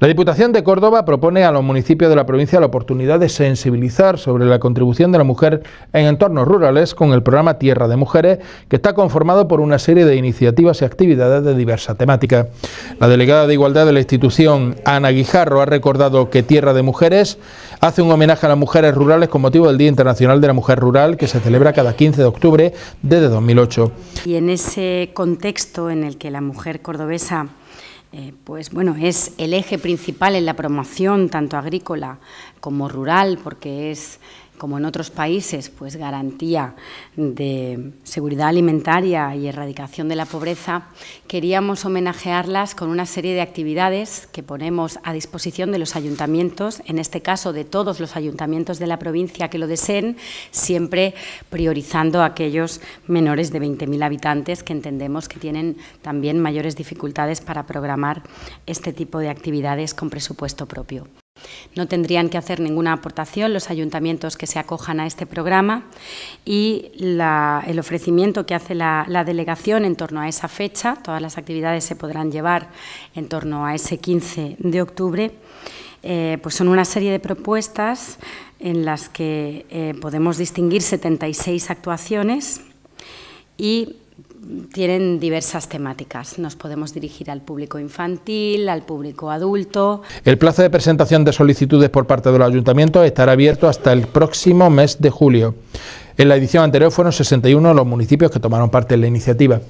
La Diputación de Córdoba propone a los municipios de la provincia la oportunidad de sensibilizar sobre la contribución de la mujer en entornos rurales con el programa Tierra de Mujeres, que está conformado por una serie de iniciativas y actividades de diversa temática. La delegada de Igualdad de la institución, Ana Guijarro, ha recordado que Tierra de Mujeres hace un homenaje a las mujeres rurales con motivo del Día Internacional de la Mujer Rural, que se celebra cada 15 de octubre desde 2008. Y en ese contexto en el que la mujer cordobesa eh, pues bueno, es el eje principal en la promoción tanto agrícola como rural, porque es como en otros países, pues garantía de seguridad alimentaria y erradicación de la pobreza, queríamos homenajearlas con una serie de actividades que ponemos a disposición de los ayuntamientos, en este caso de todos los ayuntamientos de la provincia que lo deseen, siempre priorizando a aquellos menores de 20.000 habitantes que entendemos que tienen también mayores dificultades para programar este tipo de actividades con presupuesto propio no tendrían que hacer ninguna aportación los ayuntamientos que se acojan a este programa y el ofrecimiento que hace la, delegación en torno a esa fecha, todas las actividades se podrán llevar en torno a ese 15 de octubre, eh, pues son una serie de propuestas en las que eh, podemos distinguir 76 actuaciones y tienen diversas temáticas. Nos podemos dirigir al público infantil, al público adulto. El plazo de presentación de solicitudes por parte del ayuntamiento estará abierto hasta el próximo mes de julio. En la edición anterior fueron 61 los municipios que tomaron parte en la iniciativa.